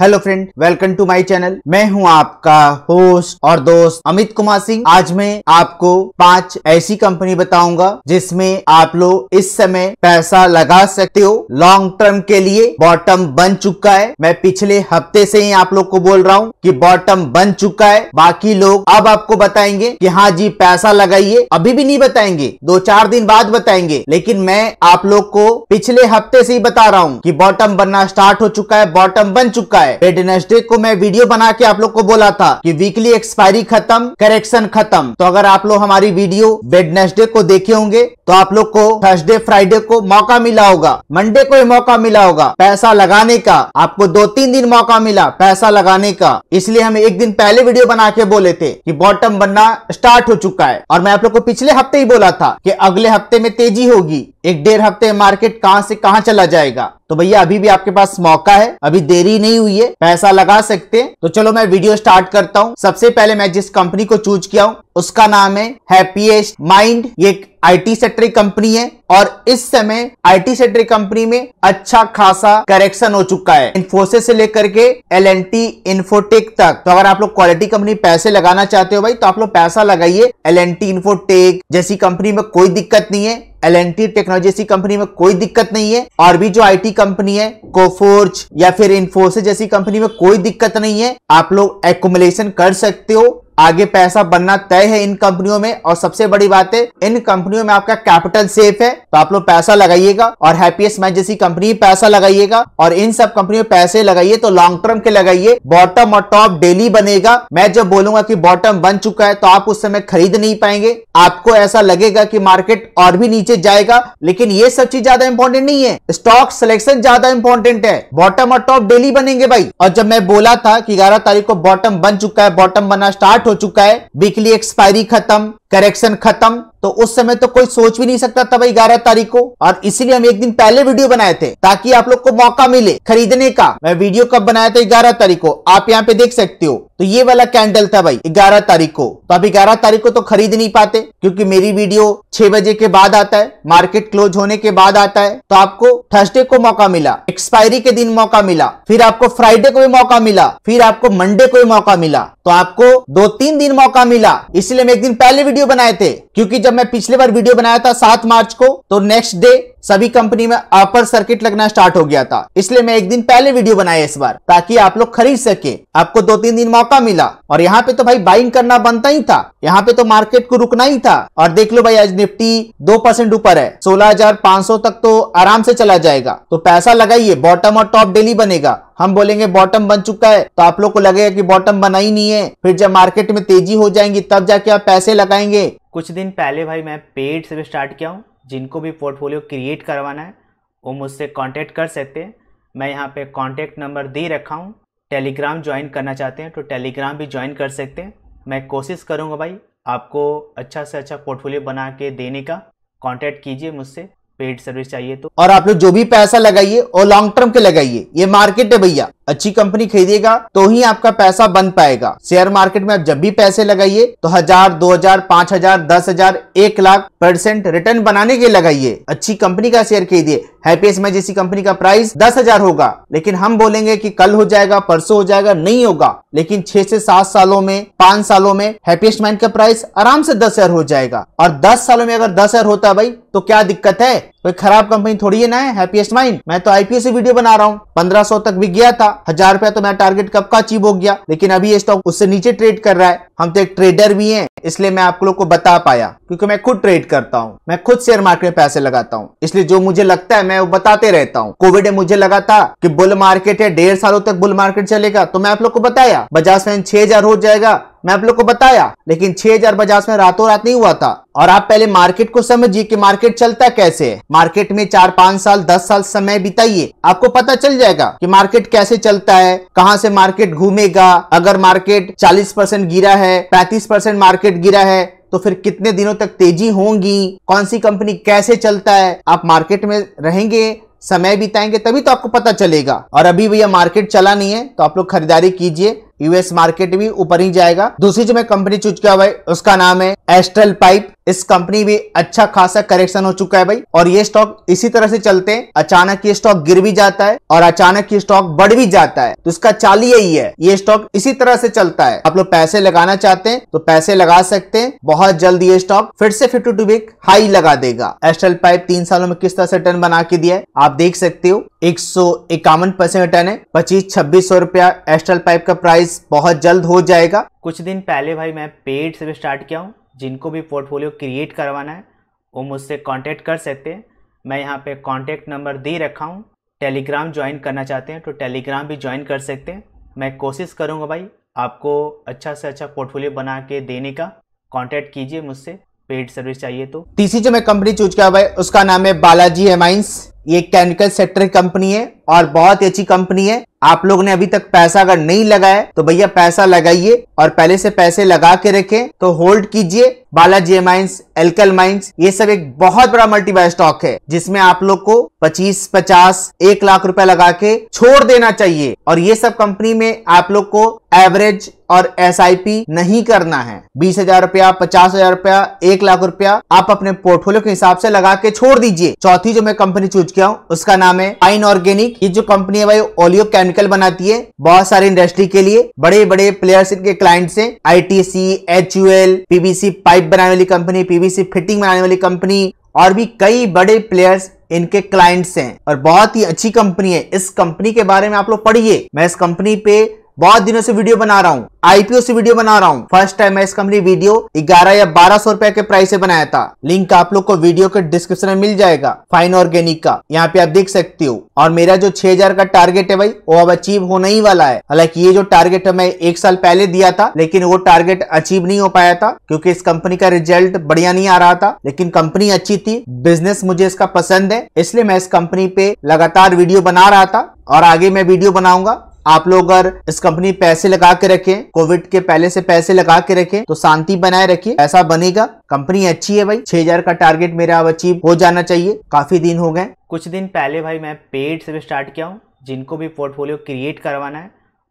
hello friend welcome to my channel मैं हूं आपका होस्ट और दोस्त अमित कुमार सिंह आज मैं आपको पांच ऐसी कंपनी बताऊंगा जिसमें आप लोग इस समय पैसा लगा सकते हो लॉन्ग टर्म के लिए बॉटम बन चुका है मैं पिछले हफ्ते से ही आप लोग को बोल रहा हूं कि बॉटम बन चुका है बाकी लोग अब आपको बताएंगे कि हाँ जी पैसा लगाइए अभी भी नहीं बताएंगे दो चार दिन बाद बताएंगे लेकिन मैं आप लोग को पिछले हफ्ते से ही बता रहा हूँ की बॉटम बनना स्टार्ट हो चुका है बॉटम बन चुका है है वेडनेसडे को मैं वीडियो बना के आप लोग को बोला था कि वीकली एक्सपायरी खत्म करेक्शन खत्म तो अगर आप लोग हमारी वीडियो वेडनेसडे को देखे होंगे तो आप लोग को थर्सडे फ्राइडे को मौका मिला होगा मंडे को ही मौका मिला होगा पैसा लगाने का आपको दो तीन दिन मौका मिला पैसा लगाने का इसलिए हम एक दिन पहले वीडियो बना के बोले थे कि बॉटम बनना स्टार्ट हो चुका है और मैं आप लोग को पिछले हफ्ते ही बोला था कि अगले हफ्ते में तेजी होगी एक डेढ़ हफ्ते मार्केट कहां से कहां चला जाएगा तो भैया अभी भी आपके पास मौका है अभी देरी नहीं हुई लिए पैसा लगा सकते हैं तो चलो मैं वीडियो स्टार्ट करता हूँ सबसे पहले मैं जिस कंपनी को चूज किया हूँ उसका नाम है हैप्पीएस्ट माइंड ये आईटी सेक्टर कंपनी है और इस समय आईटी सेक्टर कंपनी में अच्छा खासा करेक्शन हो चुका है इन्फोसिस से लेकर के एलएनटी इन्फोटेक तक तो अगर आप लोग क्वालिटी कंपनी पैसे लगाना चाहते हो भाई तो आप लोग पैसा लगाइए एलएनटी इन्फोटेक जैसी कंपनी में कोई दिक्कत नहीं है एल टेक्नोलॉजी जैसी कंपनी में कोई दिक्कत नहीं है और भी जो आईटी कंपनी है कोफोर्ज या फिर इन्फोसिस जैसी कंपनी में कोई दिक्कत नहीं है आप लोग एकोमोलेशन कर सकते हो आगे पैसा बनना तय है इन कंपनियों में और सबसे बड़ी बात है इन कंपनियों में आपका कैपिटल सेफ है तो आप लोग पैसा लगाइएगा और हैप्पीएस्ट मैच जैसी कंपनी पैसा लगाइएगा और इन सब कंपनियों में पैसे लगाइए तो लॉन्ग टर्म के लगाइए बॉटम और टॉप डेली बनेगा मैं जब बोलूंगा कि बॉटम बन चुका है तो आप उस समय खरीद नहीं पाएंगे आपको ऐसा लगेगा कि मार्केट और भी नीचे जाएगा लेकिन ये सब चीज ज्यादा इंपॉर्टेंट नहीं है स्टॉक सिलेक्शन ज्यादा इंपॉर्टेंट है बॉटम और टॉप डेली बनेंगे भाई और जब मैं बोला था कि ग्यारह तारीख को बॉटम बन चुका है बॉटम बनना स्टार्ट हो चुका है वीकली एक्सपायरी खत्म करेक्शन खत्म तो उस समय तो कोई सोच भी नहीं सकता था भाई ग्यारह तारीख को और इसीलिए हम एक दिन पहले वीडियो बनाए थे ताकि आप लोग को मौका मिले खरीदने का मैं वीडियो कब बनाया था ग्यारह तारीख को आप यहाँ पे देख सकते हो तो ये वाला कैंडल था भाई ग्यारह तारीख को तो अभी ग्यारह तारीख को तो खरीद नहीं पाते क्योंकि मेरी वीडियो छह बजे के बाद आता है मार्केट क्लोज होने के बाद आता है तो आपको थर्सडे को मौका मिला एक्सपायरी के दिन मौका मिला फिर आपको फ्राइडे को भी मौका मिला फिर आपको मंडे को भी मौका मिला तो आपको दो तीन दिन मौका मिला इसलिए मैं एक दिन पहले वीडियो वीडियो बनाए थे क्योंकि जब मैं पिछले बार वीडियो बनाया था सात मार्च को तो नेक्स्ट डे सभी कंपनी में अपर सर्किट लगना स्टार्ट हो गया था इसलिए मैं एक दिन पहले वीडियो बनाया इस बार ताकि आप लोग खरीद सके आपको दो तीन दिन मौका मिला और यहाँ पे तो भाई बाइंग करना बनता ही था यहाँ पे तो मार्केट को रुकना ही था और देख लो भाई आज निफ्टी दो परसेंट ऊपर है सोलह तक तो आराम से चला जाएगा तो पैसा लगाइए बॉटम और टॉप डेली बनेगा हम बोलेंगे बॉटम बन चुका है तो आप लोग को लगेगा कि बॉटम बना ही नहीं है फिर जब मार्केट में तेजी हो जाएंगी तब जाके आप पैसे लगाएंगे जाएंगे कुछ दिन पहले भाई मैं पेड से भी स्टार्ट किया हूँ जिनको भी पोर्टफोलियो क्रिएट करवाना है वो मुझसे कॉन्टेक्ट कर सकते हैं मैं यहाँ पे कॉन्टेक्ट नंबर दे रखा हूँ टेलीग्राम ज्वाइन करना चाहते हैं तो टेलीग्राम भी ज्वाइन कर सकते हैं मैं कोशिश करूँगा भाई आपको अच्छा से अच्छा पोर्टफोलियो बना के देने का कांटेक्ट कीजिए मुझसे पेड सर्विस चाहिए तो और आप लोग जो भी पैसा लगाइए और लॉन्ग टर्म के लगाइए ये मार्केट है भैया अच्छी कंपनी खरीदेगा तो ही आपका पैसा बन पाएगा शेयर मार्केट में आप जब भी पैसे लगाइए तो हजार दो हजार पांच हजार दस हजार एक लाख परसेंट रिटर्न बनाने के लगाइए अच्छी कंपनी का शेयर खरीदिए हैप्पी जैसी कंपनी का प्राइस दस हजार होगा लेकिन हम बोलेंगे कि कल हो जाएगा परसों हो जाएगा नहीं होगा लेकिन छह से सात सालों में पांच सालों में हैप्पीएस्ट माइंड का प्राइस आराम से दस हजार हो जाएगा और दस सालों में अगर दस हजार होता है भाई तो क्या दिक्कत है कोई खराब कंपनी थोड़ी है ना है हैप्पीएस्ट माइंड मैं तो आईपीओ से वीडियो बना रहा हूँ पंद्रह तक भी गया था हजार रुपया तो मेरा टारगेट कब का अचीव हो गया लेकिन अभी ये स्टॉक उससे नीचे ट्रेड कर रहा है हम तो एक ट्रेडर भी हैं इसलिए मैं आप लोग को बता पाया क्योंकि मैं खुद ट्रेड करता हूँ मैं खुद शेयर मार्केट में पैसे लगाता हूँ इसलिए जो मुझे लगता है मैं वो बताते रहता हूँ कोविड में मुझे लगा था कि बुल मार्केट है डेढ़ सालों तक बुल मार्केट चलेगा तो मैं आप लोग को बताया बजाज फैन छह हजार हो जाएगा मैं आप लोग को बताया लेकिन छह हजार में रातों रात नहीं हुआ था और आप पहले मार्केट को समझिए कि मार्केट चलता कैसे है मार्केट में चार पाँच साल दस साल समय बिताइए आपको पता चल जाएगा कि मार्केट कैसे चलता है कहाँ से मार्केट घूमेगा अगर मार्केट 40 परसेंट गिरा है 35 परसेंट मार्केट गिरा है तो फिर कितने दिनों तक तेजी होंगी कौन सी कंपनी कैसे चलता है आप मार्केट में रहेंगे समय बिताएंगे तभी तो आपको पता चलेगा और अभी भैया मार्केट चला नहीं है तो आप लोग खरीदारी कीजिए यूएस मार्केट भी ऊपर ही जाएगा दूसरी जो मैं कंपनी चूज किया हुआ है उसका नाम है एस्ट्रल पाइप इस कंपनी भी अच्छा खासा करेक्शन हो चुका है भाई और ये स्टॉक इसी तरह से चलते हैं अचानक ये स्टॉक गिर भी जाता है और अचानक ये स्टॉक बढ़ भी जाता है तो इसका चाल यही है ये स्टॉक इसी तरह से चलता है आप लोग पैसे लगाना चाहते हैं तो पैसे लगा सकते हैं बहुत जल्द ये स्टॉक फिर से फिफ्टी टू वीक हाई लगा देगा एस्ट्रल पाइप तीन सालों में किस तरह से टर्न बना के दिया है आप देख सकते हो एक सौ इक्यावन परसेंट टन है पच्चीस छब्बीस सौ रुपया एस्ट्रल पाइप का प्राइस बहुत जल्द हो जाएगा कुछ दिन पहले भाई मैं पेड से भी स्टार्ट किया हूँ जिनको भी पोर्टफोलियो क्रिएट करवाना है वो मुझसे कांटेक्ट कर सकते हैं मैं यहाँ पे कांटेक्ट नंबर दे रखा हूँ टेलीग्राम ज्वाइन करना चाहते हैं तो टेलीग्राम भी ज्वाइन कर सकते हैं मैं कोशिश करूँगा भाई आपको अच्छा से अच्छा पोर्टफोलियो बना के देने का कॉन्टैक्ट कीजिए मुझसे पेड सर्विस चाहिए तो तीसरी जो मैं कंपनी चूज किया भाई उसका नाम है बालाजी एमाइंस ये केमिकल सेक्टर कंपनी है और बहुत अच्छी कंपनी है आप लोग ने अभी तक पैसा अगर नहीं लगाया तो भैया पैसा लगाइए और पहले से पैसे लगा के रखें तो होल्ड कीजिए बालाजी माइंस एल्कल माइंस ये सब एक बहुत बड़ा मल्टीबाय स्टॉक है जिसमें आप लोग को 25, 50, एक लाख रुपए लगा के छोड़ देना चाहिए और ये सब कंपनी में आप लोग को एवरेज और एस नहीं करना है बीस हजार रुपया पचास हजार रुपया एक लाख रुपया आप अपने पोर्टफोलियो के हिसाब से लगा के छोड़ दीजिए चौथी जो मैं कंपनी चूज किया हूँ उसका नाम है पाइन ऑर्गेनिक ये जो कंपनी है भाई ओलियो केमिकल बनाती है बहुत सारी इंडस्ट्री के लिए बड़े बड़े प्लेयर्स इनके क्लाइंट है I T C H U L PVC pipe बनाने वाली कंपनी पीबीसी फिटिंग बनाने वाली कंपनी और भी कई बड़े प्लेयर्स इनके क्लाइंट्स हैं और बहुत ही अच्छी कंपनी है इस कंपनी के बारे में आप लोग पढ़िए मैं इस कंपनी पे बहुत दिनों से वीडियो बना रहा हूँ आईपीओ से वीडियो बना रहा हूँ फर्स्ट टाइम मैं इस कंपनी वीडियो 11 या बारह सौ रुपए के प्राइस से बनाया था लिंक आप लोग को वीडियो के डिस्क्रिप्शन में मिल जाएगा फाइन ऑर्गेनिक का यहाँ पे आप देख सकते हो और मेरा जो 6000 का टारगेट है भाई वो अब अचीव होने ही वाला है हालांकि ये जो टारगेट है मैं एक साल पहले दिया था लेकिन वो टारगेट अचीव नहीं हो पाया था क्यूँकी इस कंपनी का रिजल्ट बढ़िया नहीं आ रहा था लेकिन कंपनी अच्छी थी बिजनेस मुझे इसका पसंद है इसलिए मैं इस कंपनी पे लगातार वीडियो बना रहा था और आगे मैं वीडियो बनाऊंगा आप लोग अगर इस कंपनी पैसे लगा के रखे कोविड के पहले से पैसे लगा के रखे तो शांति बनाए रखिए ऐसा बनेगा कंपनी अच्छी है भाई 6000 का टारगेट मेरा अब अचीव हो जाना चाहिए काफी दिन हो गए कुछ दिन पहले भाई मैं पेड से भी स्टार्ट किया हूँ जिनको भी पोर्टफोलियो क्रिएट करवाना है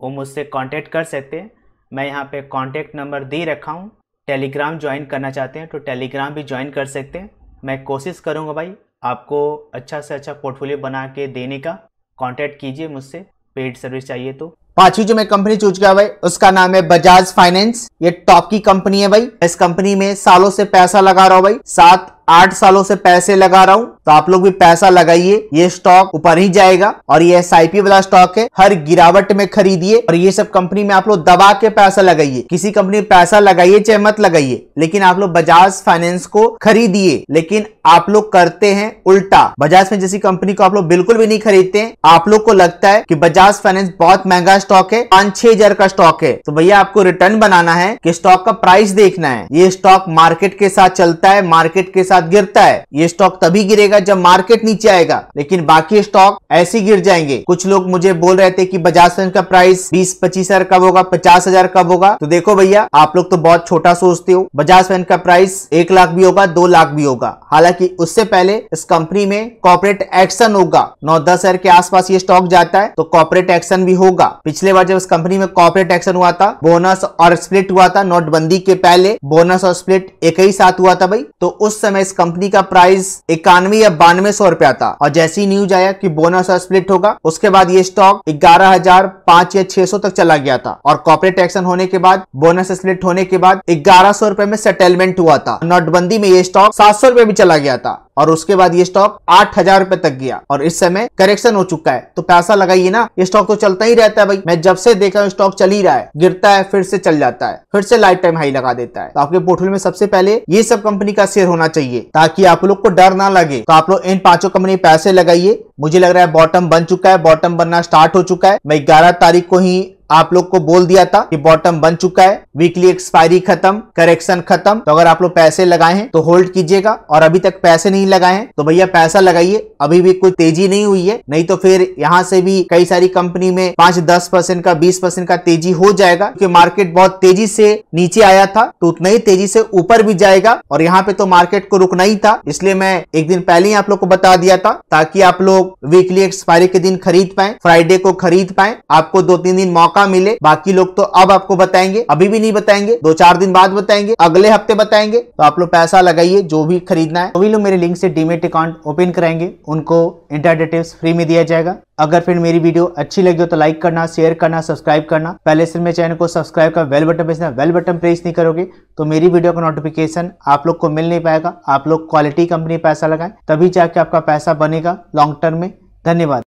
वो मुझसे कांटेक्ट कर सकते हैं मैं यहाँ पे कांटेक्ट नंबर दे रखा हूँ टेलीग्राम ज्वाइन करना चाहते हैं तो टेलीग्राम भी ज्वाइन कर सकते हैं मैं कोशिश करूँगा भाई आपको अच्छा से अच्छा पोर्टफोलियो बना के देने का कांटेक्ट कीजिए मुझसे पेड सर्विस चाहिए तो पांचवी जो मैं कंपनी चूज किया भाई उसका नाम है बजाज फाइनेंस ये टॉप की कंपनी है भाई इस कंपनी में सालों से पैसा लगा रहा हूँ भाई साथ आठ सालों से पैसे लगा रहा हूँ तो आप लोग भी पैसा लगाइए ये स्टॉक ऊपर ही जाएगा और ये एस वाला स्टॉक है हर गिरावट में खरीदिए और ये सब कंपनी में आप लोग दबा के पैसा लगाइए किसी कंपनी में पैसा लगाइए चाहे मत लगाइए लेकिन आप लोग बजाज फाइनेंस को खरीदिए लेकिन आप लोग करते हैं उल्टा बजाज में जैसी कंपनी को आप लोग बिल्कुल भी नहीं खरीदते हैं आप लोग को लगता है कि बजाज फाइनेंस बहुत महंगा स्टॉक है पांच छह हजार का स्टॉक है तो भैया आपको रिटर्न बनाना है कि स्टॉक का प्राइस देखना है ये स्टॉक मार्केट के साथ चलता है मार्केट के साथ साथ गिरता है ये स्टॉक तभी गिरेगा जब मार्केट नीचे आएगा लेकिन बाकी स्टॉक ऐसे गिर जाएंगे कुछ लोग मुझे बोल रहे थे कि बजाज का प्राइस बीस पच्चीस हजार कब होगा पचास हजार कब होगा तो देखो भैया आप लोग तो बहुत छोटा सोचते हो बजाज पेन का प्राइस एक लाख भी होगा दो लाख भी होगा हालांकि उससे पहले इस कंपनी में कॉर्पोरेट एक्शन होगा नौ दस हजार के आसपास ये स्टॉक जाता है तो कॉर्पोरेट एक्शन भी होगा पिछले बार जब इस कंपनी में कॉर्पोरेट एक्शन हुआ था बोनस और स्प्लिट हुआ था नोटबंदी के पहले बोनस और स्प्लिट एक ही साथ हुआ था भाई तो उस समय इस कंपनी का प्राइस इक्यानवे या बानवे सौ रुपया था और जैसी न्यूज आया कि बोनस और स्प्लिट होगा उसके बाद ये स्टॉक ग्यारह हजार पांच या छह सौ तक चला गया था और कॉर्पोरेट एक्शन होने के बाद बोनस स्प्लिट होने के बाद ग्यारह सौ रुपए में सेटलमेंट हुआ था नोटबंदी में ये स्टॉक सात सौ रुपए भी चला गया था और उसके बाद ये स्टॉक आठ हजार रुपए तक गया और इस समय करेक्शन हो चुका है तो पैसा लगाइए ना ये स्टॉक तो चलता ही रहता है भाई मैं जब से देखा हूँ स्टॉक चल ही रहा है गिरता है फिर से चल जाता है फिर से लाइफ टाइम हाई लगा देता है तो आपके पोर्टफोलियो में सबसे पहले ये सब कंपनी का शेयर होना चाहिए ताकि आप लोग को डर ना लगे तो आप लोग इन पांचों कंपनी पैसे लगाइए मुझे लग रहा है बॉटम बन चुका है बॉटम बनना स्टार्ट हो चुका है मैं ग्यारह तारीख को ही आप लोग को बोल दिया था कि बॉटम बन चुका है वीकली एक्सपायरी खत्म करेक्शन खत्म तो अगर आप लोग पैसे लगाए हैं तो होल्ड कीजिएगा और अभी तक पैसे नहीं लगाए हैं तो भैया पैसा लगाइए अभी भी कोई तेजी नहीं हुई है नहीं तो फिर यहाँ से भी कई सारी कंपनी में पांच दस परसेंट का बीस परसेंट का तेजी हो जाएगा क्योंकि मार्केट बहुत तेजी से नीचे आया था तो उतना ही तेजी से ऊपर भी जाएगा और यहाँ पे तो मार्केट को रुकना ही था इसलिए मैं एक दिन पहले ही आप लोग को बता दिया था ताकि आप लोग वीकली एक्सपायरी के दिन खरीद पाए फ्राइडे को खरीद पाए आपको दो तीन दिन मौका मौका मिले बाकी लोग तो अब आपको बताएंगे अभी भी नहीं बताएंगे दो चार दिन बाद बताएंगे अगले हफ्ते बताएंगे तो आप लोग पैसा लगाइए जो भी खरीदना है वही तो लोग मेरे लिंक से डीमेट अकाउंट ओपन कराएंगे उनको इंटरडेटिव्स फ्री में दिया जाएगा अगर फिर मेरी वीडियो अच्छी लगी हो तो लाइक करना शेयर करना सब्सक्राइब करना पहले से मेरे चैनल को सब्सक्राइब कर bell button press bell button press नहीं करोगे तो मेरी वीडियो का नोटिफिकेशन आप लोग को मिल नहीं पाएगा आप लोग क्वालिटी कंपनी पैसा लगाएं तभी जाके आपका पैसा बनेगा लॉन्ग टर्म में धन्यवाद